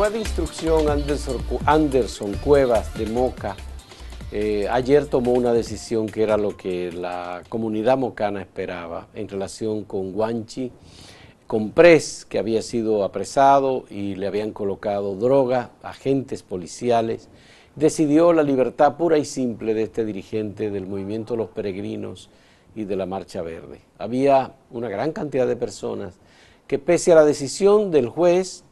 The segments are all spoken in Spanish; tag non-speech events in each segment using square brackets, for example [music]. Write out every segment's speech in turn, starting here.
juez de instrucción Anderson, Anderson Cuevas de Moca eh, ayer tomó una decisión que era lo que la comunidad mocana esperaba en relación con Guanchi Pres, que había sido apresado y le habían colocado droga, agentes policiales, decidió la libertad pura y simple de este dirigente del movimiento Los Peregrinos y de la Marcha Verde. Había una gran cantidad de personas que pese a la decisión del juez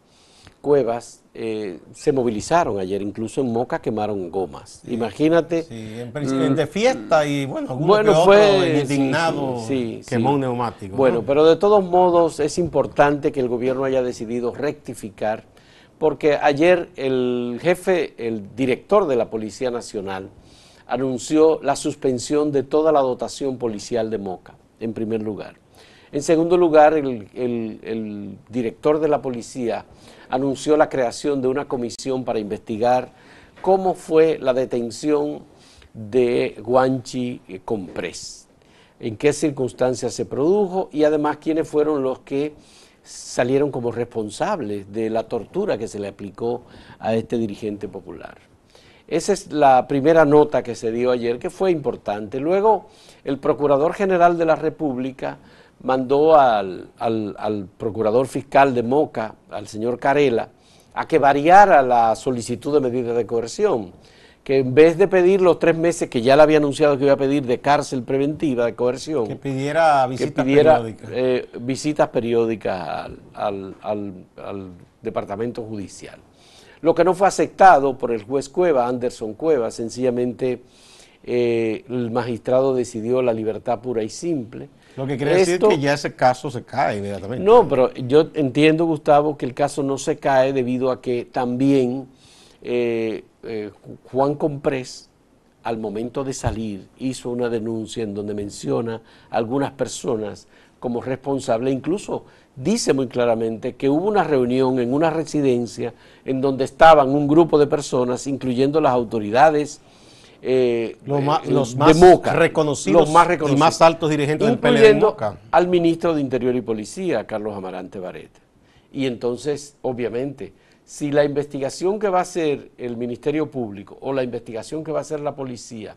Cuevas eh, se movilizaron ayer, incluso en Moca quemaron gomas. Imagínate. Sí, en, mm, de fiesta y bueno, algunos bueno, indignado quemó un neumático. Bueno, pero de todos modos es importante que el gobierno haya decidido rectificar, porque ayer el jefe, el director de la Policía Nacional, anunció la suspensión de toda la dotación policial de Moca, en primer lugar. En segundo lugar, el, director de la policía anunció la creación de una comisión para investigar cómo fue la detención de Guanchi eh, Comprés, en qué circunstancias se produjo y además quiénes fueron los que salieron como responsables de la tortura que se le aplicó a este dirigente popular. Esa es la primera nota que se dio ayer, que fue importante. Luego, el Procurador General de la República mandó al, procurador fiscal de Moca, al señor Carela, a que variara la solicitud de medidas de coerción, que en vez de pedir los tres meses que ya le había anunciado que iba a pedir de cárcel preventiva, de coerción, que pidiera visitas periódicas, eh, visitas periódicas al, departamento judicial. Lo que no fue aceptado por el juez Cueva, Anderson Cueva, sencillamente eh, el magistrado decidió la libertad pura y simple lo que quiere decir que ya ese caso se cae inmediatamente. No, pero yo entiendo, Gustavo, que el caso no se cae debido a que también eh, eh, Juan Comprés, al momento de salir, hizo una denuncia en donde menciona a algunas personas como responsable, incluso dice muy claramente que hubo una reunión en una residencia en donde estaban un grupo de personas, incluyendo las autoridades, eh, eh, eh, los más, reconocidos, los más y más altos dirigentes incluyendo del PLD al ministro de Interior y Policía, Carlos Amarante Vareta. Y entonces, obviamente, si la investigación que va a hacer el Ministerio Público o la investigación que va a hacer la policía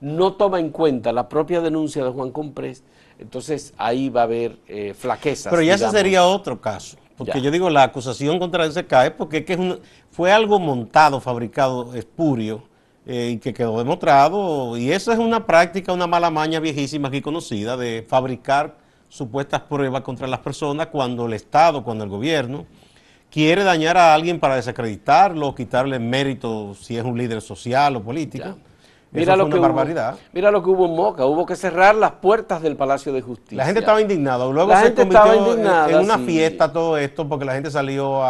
no toma en cuenta la propia denuncia de Juan Comprés, entonces ahí va a haber flaquezas. Pero ya ese sería otro caso. Porque yo digo, la acusación contra el se cae porque fue algo montado, fabricado, espurio, eh, y que quedó demostrado, y esa es una práctica, una mala maña viejísima aquí conocida de fabricar supuestas pruebas contra las personas cuando el Estado, cuando el gobierno quiere dañar a alguien para desacreditarlo, quitarle mérito si es un líder social o político. Mira lo, que barbaridad. mira lo que hubo en Moca, hubo que cerrar las puertas del Palacio de Justicia. La gente estaba indignada, luego se convirtió en, una fiesta todo esto porque la gente salió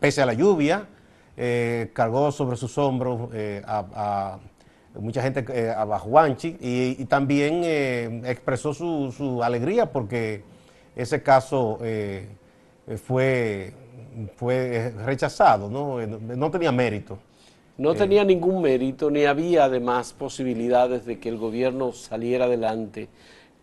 pese a la lluvia, eh, cargó sobre sus hombros eh, a, mucha gente, eh, a Bajuanchi, y, también expresó su, alegría porque ese caso fue, fue rechazado, no tenía mérito. No tenía ningún mérito, ni había además posibilidades de que el gobierno saliera adelante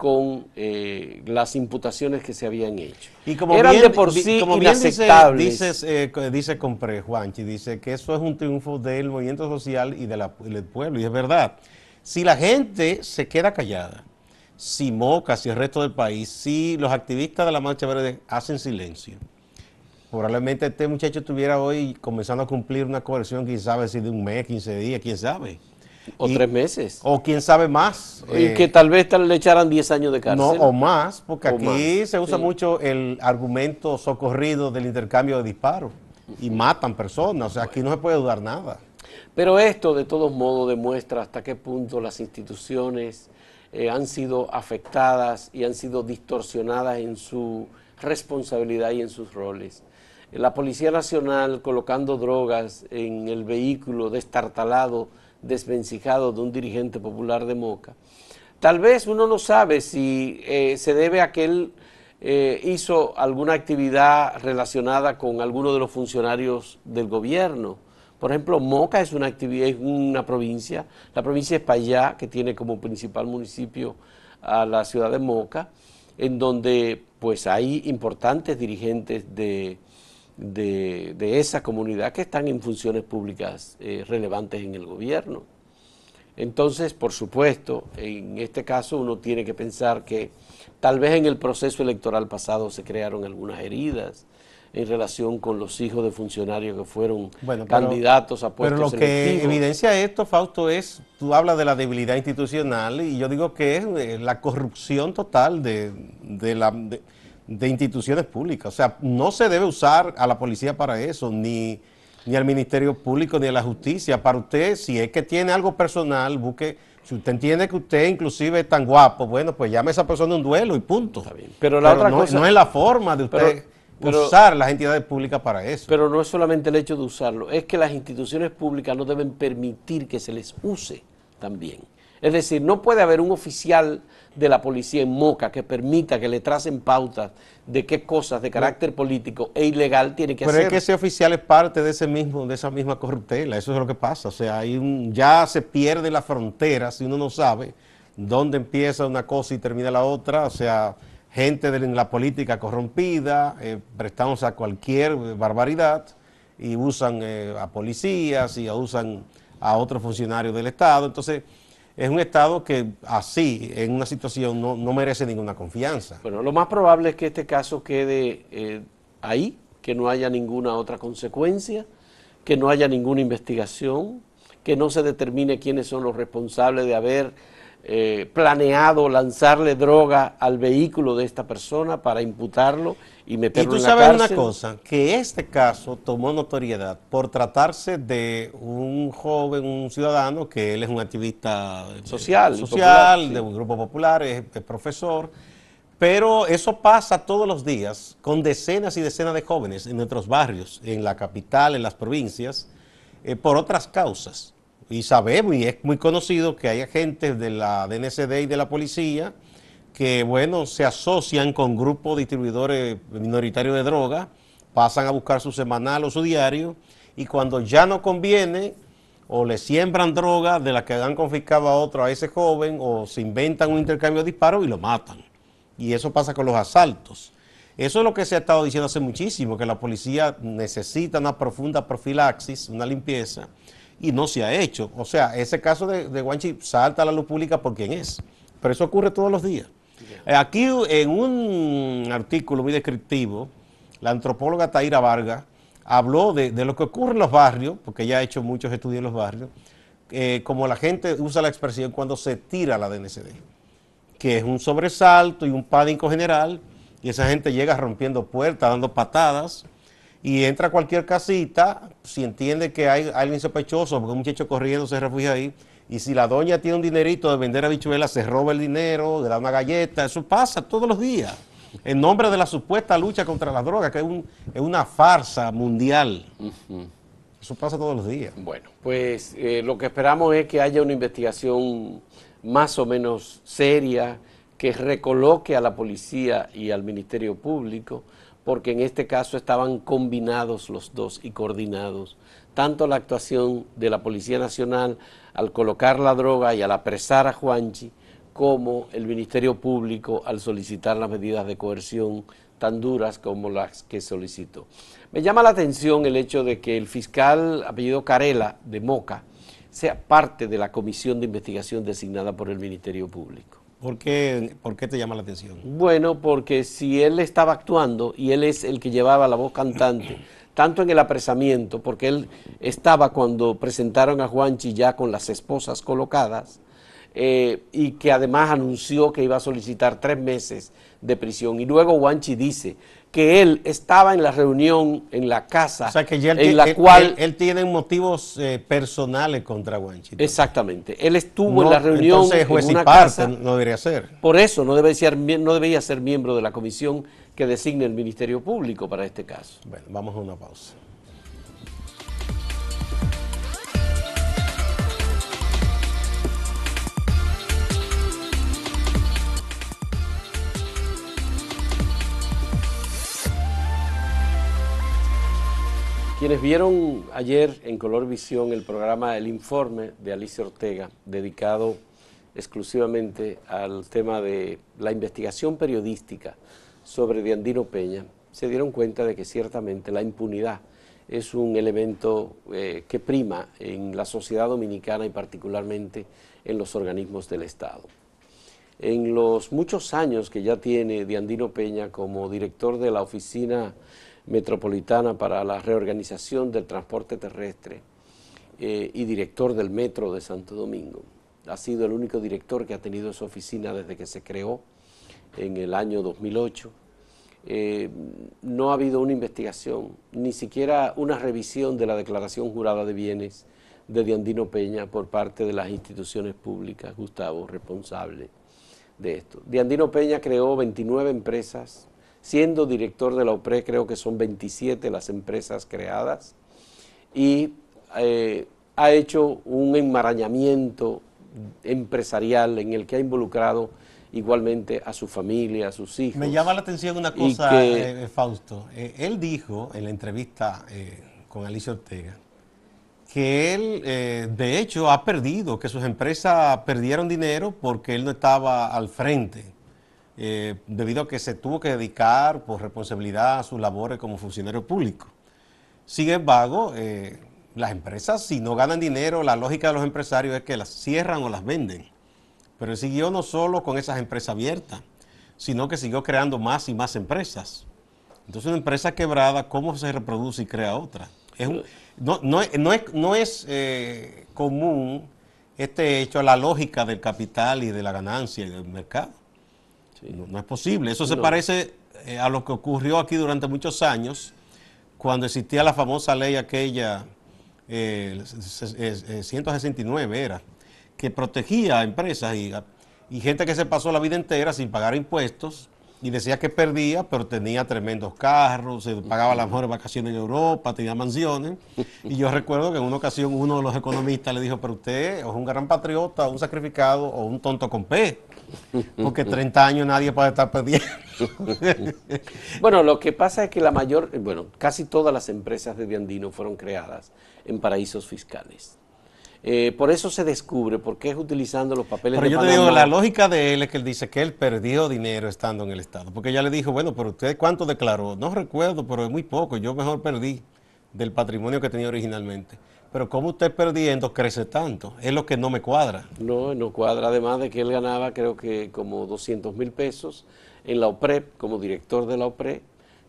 con eh, las imputaciones que se habían hecho. Y como bien, por dice, eh, dice, dice Juanchi, dice que eso es un triunfo del movimiento social y del pueblo, y es verdad. Si la gente se queda callada, si Moca, si el resto del país, si los activistas de la Marcha Verde hacen silencio, probablemente este muchacho estuviera hoy comenzando a cumplir una coerción, quién sabe si de un mes, 15 días, quién sabe o tres meses. O quién sabe más. Y eh, que tal vez le echaran 10 años de cárcel. o más, porque aquí se usa mucho el argumento socorrido del intercambio de disparos. Y matan personas, o sea, aquí no se puede dudar nada. Pero esto, de todos modos, demuestra hasta qué punto las instituciones eh, han sido afectadas y han sido distorsionadas en su responsabilidad y en sus roles. La Policía Nacional colocando drogas en el vehículo destartalado desvencijado de un dirigente popular de Moca. Tal vez uno no sabe si eh, se debe a que él eh, hizo alguna actividad relacionada con alguno de los funcionarios del gobierno. Por ejemplo, Moca es una actividad, es una provincia, la provincia de Payá, que tiene como principal municipio a la ciudad de Moca, en donde pues hay importantes dirigentes de, de, esa comunidad que están en funciones públicas eh, relevantes en el gobierno. Entonces, por supuesto, en este caso uno tiene que pensar que tal vez en el proceso electoral pasado se crearon algunas heridas en relación con los hijos de funcionarios que fueron candidatos a puestos Pero lo que evidencia esto, Fausto, es, tú hablas de la debilidad institucional y yo digo que es eh, la corrupción total de, la de instituciones públicas. O sea, no se debe usar a la policía para eso, ni, ni al Ministerio Público, ni a la justicia. Para usted, si es que tiene algo personal, busque... Si usted entiende que usted inclusive es tan guapo, bueno, pues llame a esa persona un duelo y punto. bien. Pero, la otra no, cosa, no es la forma de usted usar las entidades públicas para eso. Pero no es solamente el hecho de usarlo, es que las instituciones públicas no deben permitir que se les use también. Es decir, no puede haber un oficial de la policía en Moca que permita que le tracen pautas de qué cosas de carácter político e ilegal tiene que hacer. Pero es que ese oficial es parte de ese mismo, de esa misma corruptela, eso es lo que pasa. O sea, hay un, ya se pierde la frontera si uno no sabe dónde empieza una cosa y termina la otra. O sea, gente de la política corrompida, eh, prestamos a cualquier barbaridad y usan eh, a policías y usan a otros funcionarios del Estado. Entonces, es un Estado que así, en una situación, no, merece ninguna confianza. Bueno, lo más probable es que este caso quede eh, ahí, que no haya ninguna otra consecuencia, que no haya ninguna investigación, que no se determine quiénes son los responsables de haber eh, planeado lanzarle droga al vehículo de esta persona para imputarlo y me pide en la cárcel. Y tú sabes una cosa, que este caso tomó notoriedad por tratarse de un joven, un ciudadano, que él es un activista eh, social, de un grupo popular, es, profesor, pero eso pasa todos los días con decenas y decenas de jóvenes en nuestros barrios, en la capital, en las provincias, eh, por otras causas y sabemos, y es muy conocido que hay agentes de la DNCD y de la policía que, bueno, se asocian con grupos distribuidores minoritarios de drogas, pasan a buscar su semanal o su diario, y cuando ya no conviene, o le siembran droga de las que han confiscado a otro, a ese joven, o se inventan un intercambio de disparos y lo matan. Y eso pasa con los asaltos. Eso es lo que se ha estado diciendo hace muchísimo, que la policía necesita una profunda profilaxis, una limpieza, y no se ha hecho. O sea, ese caso de, de Guanchi salta a la luz pública por quien es. Pero eso ocurre todos los días. Eh, aquí en un artículo muy descriptivo, la antropóloga Taira Vargas habló de, lo que ocurre en los barrios, porque ella ha hecho muchos estudios en los barrios, eh, como la gente usa la expresión cuando se tira la DNCD, que es un sobresalto y un pánico general, y esa gente llega rompiendo puertas, dando patadas, y entra cualquier casita, si entiende que hay alguien sospechoso, porque un muchacho corriendo se refugia ahí, y si la doña tiene un dinerito de vender habichuelas, se roba el dinero, le da una galleta, eso pasa todos los días, en nombre de la supuesta lucha contra las drogas, que es, una farsa mundial. Eso pasa todos los días. Bueno, pues eh, lo que esperamos es que haya una investigación más o menos seria, que recoloque a la policía y al Ministerio Público porque en este caso estaban combinados los dos y coordinados. Tanto la actuación de la Policía Nacional al colocar la droga y al apresar a Juanchi, como el Ministerio Público al solicitar las medidas de coerción tan duras como las que solicitó. Me llama la atención el hecho de que el fiscal apellido Carela de Moca sea parte de la comisión de investigación designada por el Ministerio Público. ¿Por qué, ¿Por te llama la atención? Bueno, porque si él estaba actuando y él es el que llevaba la voz cantante, [clears throat] tanto en el apresamiento, porque él estaba cuando presentaron a Juanchi ya con las esposas colocadas, eh, y que además anunció que iba a solicitar tres meses de prisión. Y luego Juanchi dice, que él estaba en la reunión en la casa en la cual él, tiene motivos eh, personales contra Guanchito. Exactamente, él estuvo en la reunión en una parte, no debería ser. Por eso no debería ser no debería ser miembro de la comisión que designe el Ministerio Público para este caso. Bueno, vamos a una pausa. Quienes vieron ayer en Color Visión el programa El Informe de Alicia Ortega, dedicado exclusivamente al tema de la investigación periodística sobre Diandino Peña, se dieron cuenta de que ciertamente la impunidad es un elemento eh, que prima en la sociedad dominicana y particularmente en los organismos del Estado. En los muchos años que ya tiene Diandino Peña como director de la Oficina metropolitana para la reorganización del transporte terrestre eh, y director del Metro de Santo Domingo. Ha sido el único director que ha tenido su oficina desde que se creó en el año 2008. Eh, no ha habido una investigación, ni siquiera una revisión de la declaración jurada de bienes de Diandino Peña por parte de las instituciones públicas, Gustavo, responsable de esto. Diandino Peña creó 29 empresas Siendo director de la OPRE, creo que son 27 las empresas creadas y eh, ha hecho un enmarañamiento empresarial en el que ha involucrado igualmente a su familia, a sus hijos. Me llama la atención una cosa, eh, eh, Fausto. él dijo en la entrevista con Alicia Ortega que él, de hecho, ha perdido, que sus empresas perdieron dinero porque él no estaba al frente eh, debido a que se tuvo que dedicar por responsabilidad a sus labores como funcionario público. Sin embargo, eh, las empresas, si no ganan dinero, la lógica de los empresarios es que las cierran o las venden. Pero siguió no solo con esas empresas abiertas, sino que siguió creando más y más empresas. Entonces, una empresa quebrada, ¿cómo se reproduce y crea otra? no, es, eh, común este hecho a la lógica del capital y de la ganancia en del mercado. No, es posible. Eso se parece eh, a lo que ocurrió aquí durante muchos años, cuando existía la famosa ley aquella, 169 eh, eh, era, que protegía a empresas y, gente que se pasó la vida entera sin pagar impuestos y decía que perdía, pero tenía tremendos carros, se pagaba las mejores vacaciones en Europa, tenía mansiones. Y yo recuerdo que en una ocasión uno de los economistas le dijo, pero usted es un gran patriota, un sacrificado o un tonto con P porque 30 años nadie puede estar perdiendo. [laughs] bueno, lo que pasa es que la mayor, bueno, casi todas las empresas de Viandino fueron creadas en paraísos fiscales. Eh, por eso se descubre, porque es utilizando los papeles pero yo te digo, la lógica de él es que él dice que él perdió dinero estando en el Estado. Porque ya le dijo, bueno, pero usted cuánto declaró. No recuerdo, pero es muy poco. Yo mejor perdí del patrimonio que tenía originalmente. Pero cómo usted perdiendo crece tanto? Es lo que no me cuadra. No, no cuadra. Además de que él ganaba creo que como 200 mil pesos en la OPREP, e como director de la OPREP, e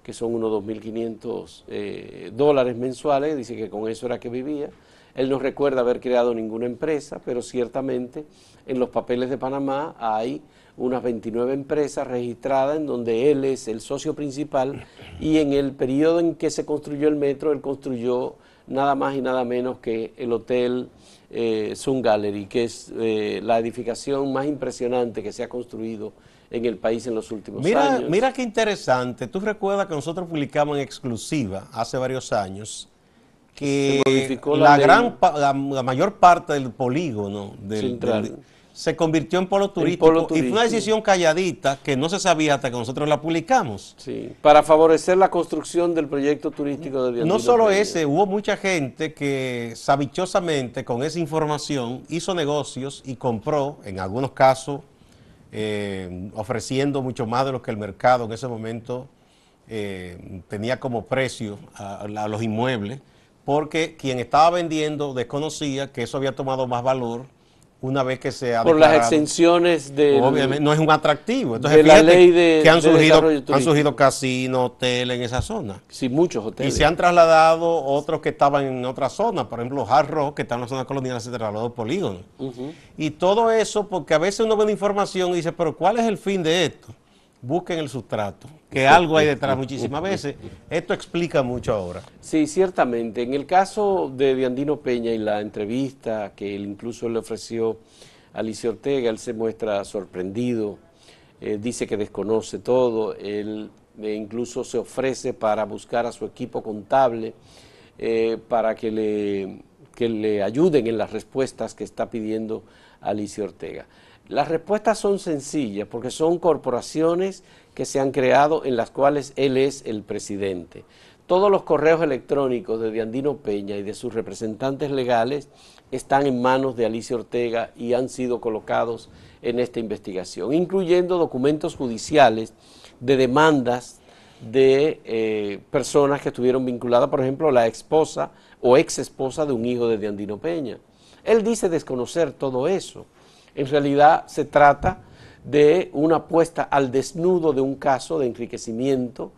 que son unos 2.500 eh, dólares mensuales. Dice que con eso era que vivía. Él no recuerda haber creado ninguna empresa, pero ciertamente en los papeles de Panamá hay unas 29 empresas registradas en donde él es el socio principal y en el periodo en que se construyó el metro, él construyó nada más y nada menos que el Hotel eh, Sun Gallery, que es eh, la edificación más impresionante que se ha construido en el país en los últimos años. Mira qué interesante. Tú recuerdas que nosotros publicamos en exclusiva hace varios años que la, gran, la, mayor parte del polígono del, central. Del, se convirtió en polo turístico, y fue una decisión calladita que no se sabía hasta que nosotros la publicamos. Sí, para favorecer la construcción del proyecto turístico de No solo ese, hubo mucha gente que sabichosamente con esa información hizo negocios y compró, en algunos casos, eh, ofreciendo mucho más de lo que el mercado en ese momento eh, tenía como precio a los inmuebles, porque quien estaba vendiendo desconocía que eso había tomado más valor una vez que se ha Por las exenciones de... Obviamente, no es un atractivo. Entonces, ley que han surgido, han surgido casinos, hoteles en esa zona. Sí, muchos hoteles. Y se han trasladado otros que estaban en otra zona, por ejemplo, Jarro, que está en la zona colonial, se trasladó a Polígono. Y todo eso, porque a veces uno ve la información y dice, pero ¿cuál es el fin de esto? busquen el sustrato, que [laughs] algo hay detrás muchísimas veces. Esto explica mucho ahora. Sí, ciertamente. En el caso de Diandino Peña y la entrevista que él incluso le ofreció a Alicia Ortega, él se muestra sorprendido, eh, dice que desconoce todo, él eh, incluso se ofrece para buscar a su equipo contable eh, para que le, que le ayuden en las respuestas que está pidiendo Alicia Ortega. Las respuestas son sencillas porque son corporaciones que se han creado en las cuales él es el presidente. Todos los correos electrónicos de Diandino Peña y de sus representantes legales están en manos de Alicia Ortega y han sido colocados en esta investigación, incluyendo documentos judiciales de demandas de eh, personas que estuvieron vinculadas, por ejemplo, la esposa o ex esposa de un hijo de Diandino Peña. Él dice desconocer todo eso. En realidad se trata de una apuesta al desnudo de un caso de enriquecimiento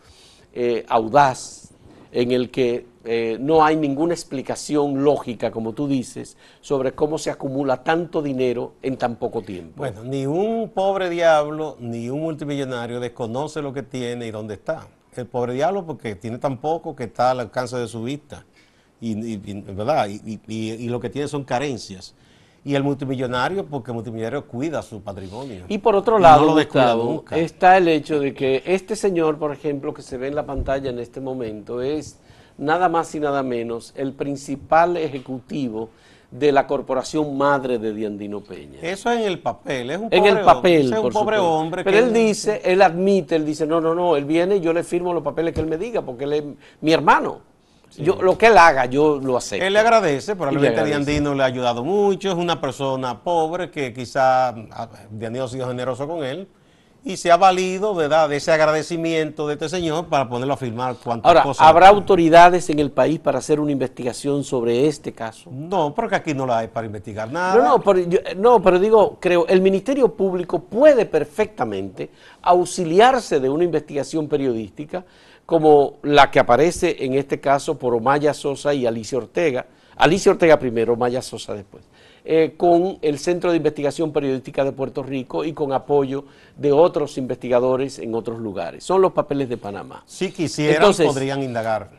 eh, audaz en el que eh, no hay ninguna explicación lógica, como tú dices, sobre cómo se acumula tanto dinero en tan poco tiempo. Bueno, ni un pobre diablo, ni un multimillonario desconoce lo que tiene y dónde está. El pobre diablo porque tiene tan poco que está al alcance de su vista. Y, ¿verdad? y lo que tiene son carencias y el multimillonario, porque el multimillonario cuida su patrimonio. Y por otro lado, está el hecho de que este señor, por ejemplo, que se ve en la pantalla en este momento, es nada más y nada menos el principal ejecutivo de la corporación madre de Diandino Peña. Eso en el papel, es en el papel, es un pobre hombre. Pero él dice, él admite, él dice, no, no, no, él viene y yo le firmo los papeles que él me diga, porque él es mi hermano. Yo, lo que él haga, yo lo acepto. Él le agradece, probablemente Diandino le ha ayudado mucho, es una persona pobre que quizá Diandino ha sido generoso con él y se ha valido de, ese agradecimiento de este señor para ponerlo a firmar cuantas Ahora, ¿Habrá autoridades en el país para hacer una investigación sobre este caso? No, porque aquí no la hay para investigar nada. No, no, pero digo, creo, el Ministerio Público puede perfectamente auxiliarse de una investigación periodística como la que aparece en este caso por Omaya Sosa y Alicia Ortega, Alicia Ortega primero, Omaya Sosa después, eh, con el Centro de Investigación Periodística de Puerto Rico y con apoyo de otros investigadores en otros lugares. Son los papeles de Panamá. Si quisieran, podrían indagar.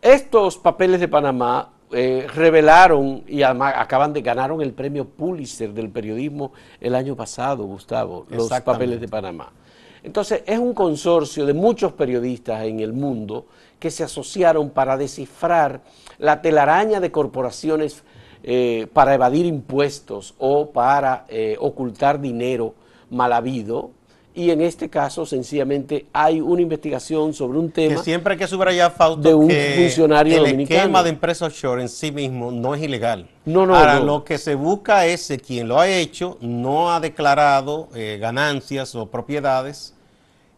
Estos papeles de Panamá eh, revelaron y acaban de ganar el premio Pulitzer del periodismo el año pasado, Gustavo, los papeles de Panamá. Entonces, es un consorcio de muchos periodistas en el mundo que se asociaron para descifrar la telaraña de corporaciones eh, para evadir impuestos o para eh, ocultar dinero mal habido y en este caso sencillamente hay una investigación sobre un tema. Que siempre que subrayar, Fausto, de un que funcionario el esquema de empresa offshore en sí mismo no es ilegal. No, no, lo que se busca es quien lo ha hecho no ha declarado eh, ganancias o propiedades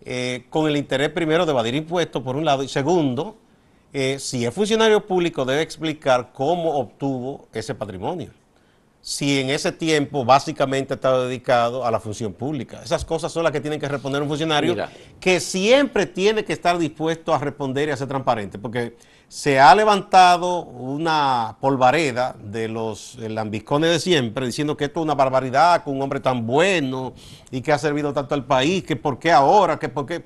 eh, con el interés primero de evadir impuestos, por un lado, y segundo, eh, si es funcionario público debe explicar cómo obtuvo ese patrimonio si en ese tiempo básicamente estado dedicado a la función pública. Esas cosas son las que tienen que responder un funcionario que siempre tiene que estar dispuesto a responder y a ser transparente, porque se ha levantado una polvareda de los eh, lambiscones de siempre diciendo que esto es una barbaridad, con un hombre tan bueno y que ha servido tanto al país, que por qué ahora, que por qué...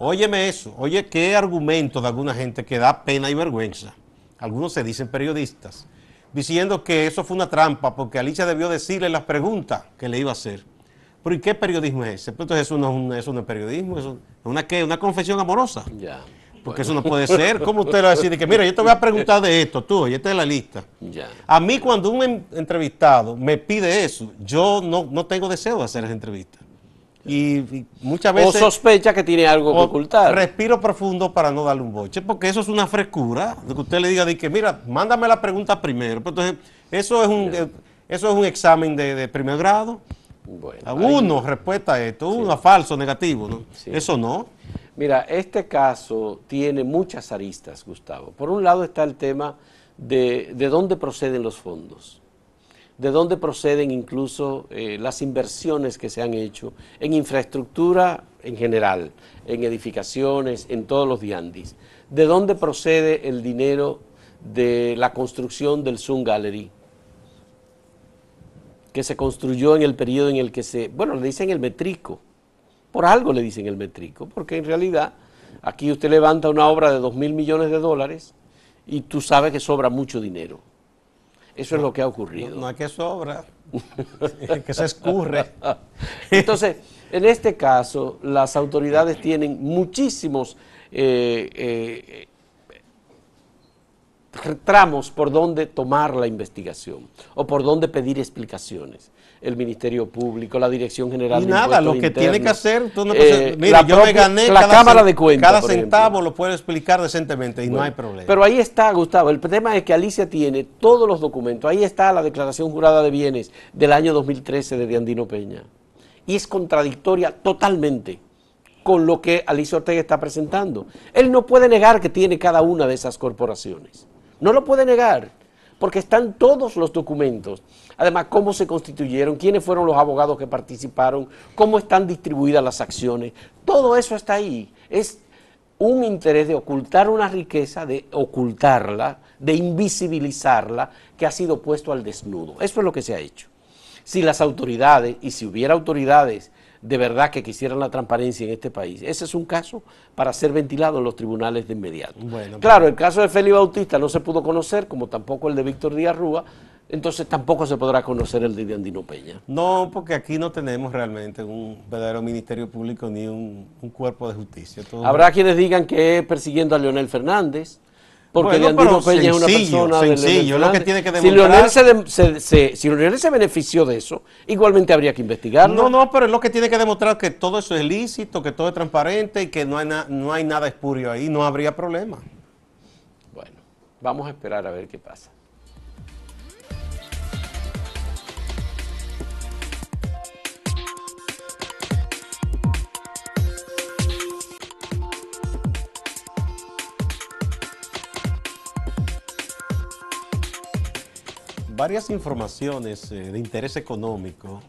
Óyeme eso, oye qué argumento de alguna gente que da pena y vergüenza. Algunos se dicen periodistas diciendo que eso fue una trampa porque Alicia debió decirle las preguntas que le iba a hacer. Pero ¿y qué periodismo es ese? entonces eso no es, un, periodismo, es una, una confesión amorosa. Porque eso no puede ser. ¿Cómo usted lo va a decir que, mira, yo te voy a preguntar de esto, tú, y esta es la lista? A mí cuando un entrevistado me pide eso, yo no, no tengo deseo de hacer esa entrevista. Y, muchas veces... O sospecha que tiene algo que ocultar. Respiro profundo para no darle un boche, porque eso es una frescura, que usted le diga de que, mira, mándame la pregunta primero. entonces, eso es un, eso es un examen de, primer grado. Bueno, uno, respuesta a esto, uno a falso, negativo, ¿no? Eso no. Mira, este caso tiene muchas aristas, Gustavo. Por un lado está el tema de, de dónde proceden los fondos de dónde proceden incluso eh, las inversiones que se han hecho en infraestructura en general, en edificaciones, en todos los diandis, de dónde procede el dinero de la construcción del Sun Gallery, que se construyó en el periodo en el que se, bueno, le dicen el metrico, por algo le dicen el metrico, porque en realidad aquí usted levanta una obra de dos mil millones de dólares y tú sabes que sobra mucho dinero. Eso es lo que ha ocurrido. No, hay que sobra, que se escurre. [laughs] Entonces, en este caso, las autoridades tienen muchísimos eh, eh, tramos por donde tomar la investigación o por dónde pedir explicaciones. El Ministerio Público, la Dirección General y nada, lo que tiene que hacer, eh, yo me gané cámara de cuentas, cada centavo lo puede explicar decentemente y no hay problema. Pero ahí está, Gustavo, el tema es que Alicia tiene todos los documentos, ahí está la declaración jurada de bienes del año 2013 de Diandino Peña. Y es contradictoria totalmente con lo que Alicia Ortega está presentando. Él no puede negar que tiene cada una de esas corporaciones. No lo puede negar, porque están todos los documentos. Además, cómo se constituyeron, quiénes fueron los abogados que participaron, cómo están distribuidas las acciones. Todo eso está ahí. Es un interés de ocultar una riqueza, de ocultarla, de invisibilizarla, que ha sido puesto al desnudo. Eso es lo que se ha hecho. Si las autoridades, y si hubiera autoridades de verdad que quisieran la transparencia en este país. Ese es un caso para ser ventilado en los tribunales de inmediato. claro, el caso de Félix Bautista no se pudo conocer, como tampoco el de Víctor Díaz Rúa, entonces tampoco se podrá conocer el de Andino Peña. No, porque aquí no tenemos realmente un verdadero ministerio público ni un, cuerpo de justicia. Habrá quienes digan que es persiguiendo a Leonel Fernández. Porque Leandro Peña es una persona sencillo, lo que tiene Si Leonel se, benefició de eso, igualmente habría que investigarlo. No, no, pero es lo que tiene que demostrar que todo eso es lícito, que todo es transparente y que no hay, no hay nada espurio ahí, no habría problema. Bueno, vamos a esperar a ver qué pasa. varias informaciones eh, de interés económico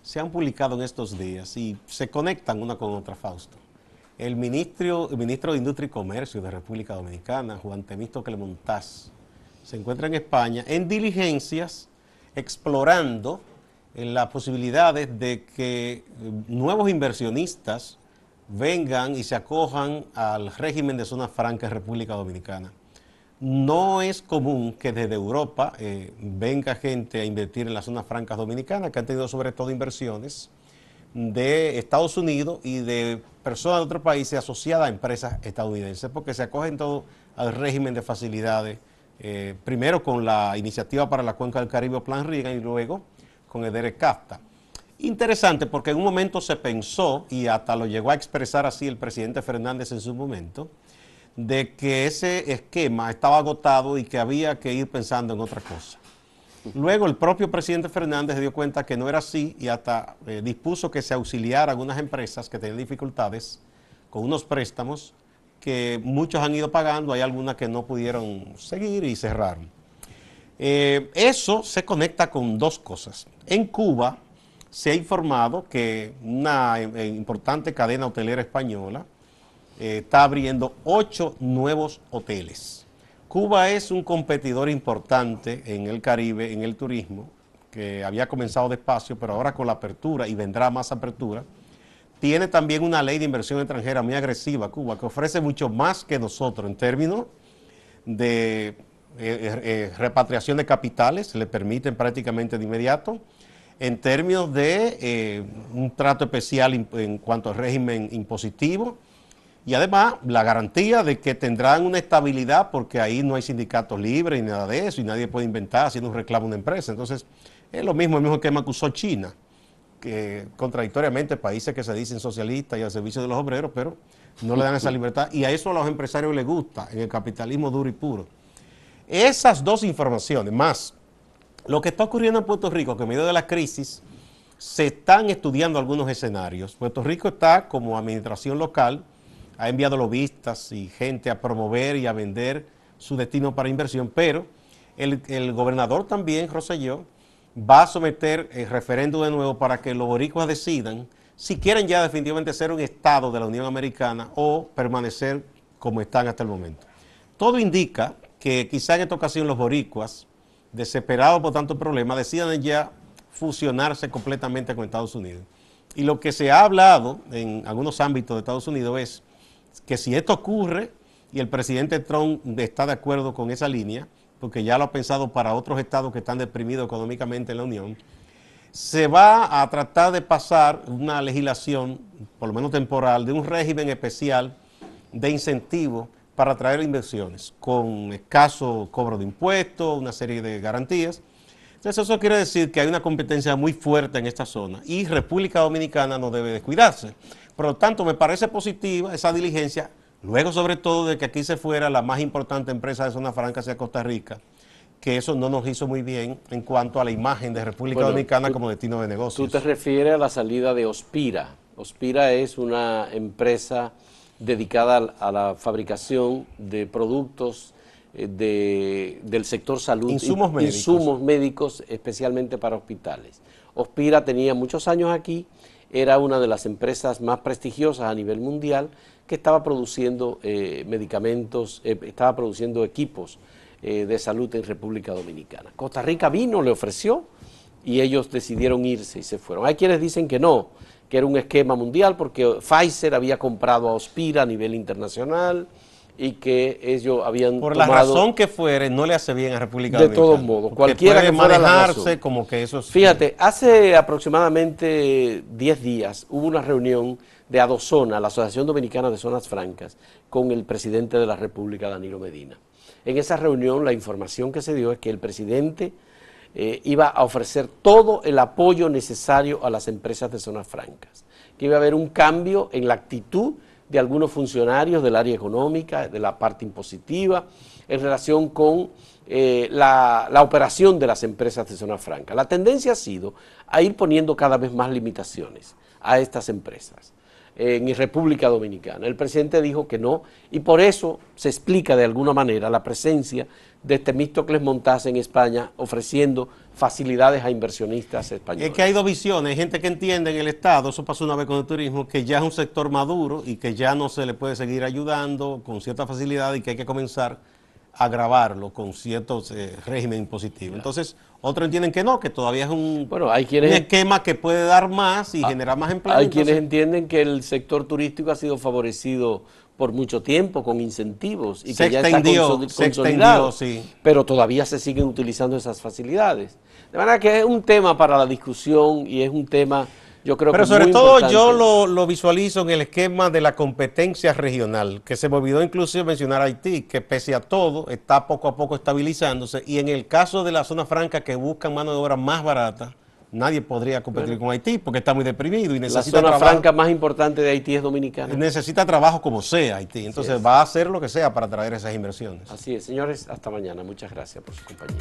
se han publicado en estos días y se conectan una con otra, Fausto. El ministro, ministro de Industria y Comercio de República Dominicana, Juan Temisto Clemontaz, se encuentra en España en diligencias explorando eh, las posibilidades de que eh, nuevos inversionistas vengan y se acojan al régimen de zona franca de República Dominicana. No es común que desde Europa eh, venga gente a invertir en las zonas francas dominicanas, que han tenido sobre todo inversiones de Estados Unidos y de personas de otros países asociadas a empresas estadounidenses, porque se acogen todo al régimen de facilidades, eh, primero con la iniciativa para la cuenca del Caribe Plan Reagan y luego con Edere Casta. Interesante porque en un momento se pensó, y hasta lo llegó a expresar así el presidente Fernández en su momento, de que ese esquema estaba agotado y que había que ir pensando en otra cosa. Luego el propio presidente Fernández se dio cuenta que no era así y hasta eh, dispuso que se auxiliara algunas empresas que tenían dificultades con unos préstamos que muchos han ido pagando, hay algunas que no pudieron seguir y cerraron. Eh, eso se conecta con dos cosas. En Cuba se ha informado que una eh, importante cadena hotelera española eh, está abriendo ocho nuevos hoteles. Cuba es un competidor importante en el Caribe, en el turismo, que había comenzado despacio, pero ahora con la apertura y vendrá más apertura. Tiene también una ley de inversión extranjera muy agresiva, Cuba, que ofrece mucho más que nosotros en términos de eh, eh, repatriación de capitales, le permiten prácticamente de inmediato, en términos de un trato especial en cuanto al régimen impositivo, y además, la garantía de que tendrán una estabilidad porque ahí no hay sindicatos libres ni nada de eso, y nadie puede inventar haciendo un reclamo a una empresa. Entonces, es lo mismo, el mismo que me acusó China, que contradictoriamente países que se dicen socialistas y al servicio de los obreros, pero no le dan esa libertad. Y a eso a los empresarios les gusta, en el capitalismo duro y puro. Esas dos informaciones, más lo que está ocurriendo en Puerto Rico, que en medio de la crisis se están estudiando algunos escenarios. Puerto Rico está como administración local ha enviado lobistas y gente a promover y a vender su destino para inversión, pero el, gobernador también, Roselló, va a someter el referéndum de nuevo para que los boricuas decidan si quieren ya definitivamente ser un Estado de la Unión Americana o permanecer como están hasta el momento. Todo indica que quizá en esta ocasión los boricuas, desesperados por tanto problema, decidan ya fusionarse completamente con Estados Unidos. Y lo que se ha hablado en algunos ámbitos de Estados Unidos es que si esto ocurre y el presidente Trump está de acuerdo con esa línea, porque ya lo ha pensado para otros estados que están deprimidos económicamente en la Unión, se va a tratar de pasar una legislación, por lo menos temporal, de un régimen especial de incentivos para atraer inversiones, con escaso cobro de impuestos, una serie de garantías. Entonces eso quiere decir que hay una competencia muy fuerte en esta zona y República Dominicana no debe descuidarse. Por lo tanto, me parece positiva esa diligencia, luego sobre todo de que aquí se fuera la más importante empresa de zona franca hacia Costa Rica, que eso no nos hizo muy bien en cuanto a la imagen de República Dominicana como destino de negocios. Tú te refieres a la salida de Ospira. Ospira es una empresa dedicada a la fabricación de productos eh, del sector salud, insumos médicos. insumos médicos, especialmente para hospitales. Ospira tenía muchos años aquí era una de las empresas más prestigiosas a nivel mundial que estaba produciendo eh, medicamentos, eh, estaba produciendo equipos eh, de salud en República Dominicana. Costa Rica vino, le ofreció y ellos decidieron irse y se fueron. Hay quienes dicen que no, que era un esquema mundial porque Pfizer había comprado a Ospira a nivel internacional y que ellos habían por la razón que fuere no le hace bien a República Dominicana. De todos modos, cualquiera que manejarse como que eso. Fíjate, hace aproximadamente 10 días hubo una reunión de Adozona, la Asociación Dominicana de Zonas Francas, con el presidente de la República Danilo Medina. En esa reunión la información que se dio es que el presidente eh, iba a ofrecer todo el apoyo necesario a las empresas de zonas francas, que iba a haber un cambio en la actitud de algunos funcionarios del área económica, de la parte impositiva, en relación con eh, la, operación de las empresas de zona franca. La tendencia ha sido a ir poniendo cada vez más limitaciones a estas empresas eh, en República Dominicana. El presidente dijo que no y por eso se explica de alguna manera la presencia de Temístocles Montaz en España ofreciendo facilidades a inversionistas españoles. Es que hay dos visiones, hay gente que entiende en el Estado, eso pasó una vez con el turismo, que ya es un sector maduro y que ya no se le puede seguir ayudando con cierta facilidad y que hay que comenzar a grabarlo con cierto eh, régimen impositivo. Entonces, otros entienden que no, que todavía es un, bueno, hay quienes, esquema que puede dar más y ah, generar más empleo. Hay quienes entienden que el sector turístico ha sido favorecido por mucho tiempo con incentivos y que ya está consolidado, sí. pero todavía se siguen utilizando esas facilidades. De manera que es un tema para la discusión y es un tema, yo creo pero sobre todo yo lo, lo, visualizo en el esquema de la competencia regional, que se me olvidó inclusive mencionar Haití, que pese a todo está poco a poco estabilizándose y en el caso de la zona franca que buscan mano de obra más barata, nadie podría competir con Haití porque está muy deprimido y necesita La zona franca más importante de Haití es dominicana. Necesita trabajo como sea Haití, entonces va a hacer lo que sea para traer esas inversiones. Así es, señores, hasta mañana. Muchas gracias por su compañía.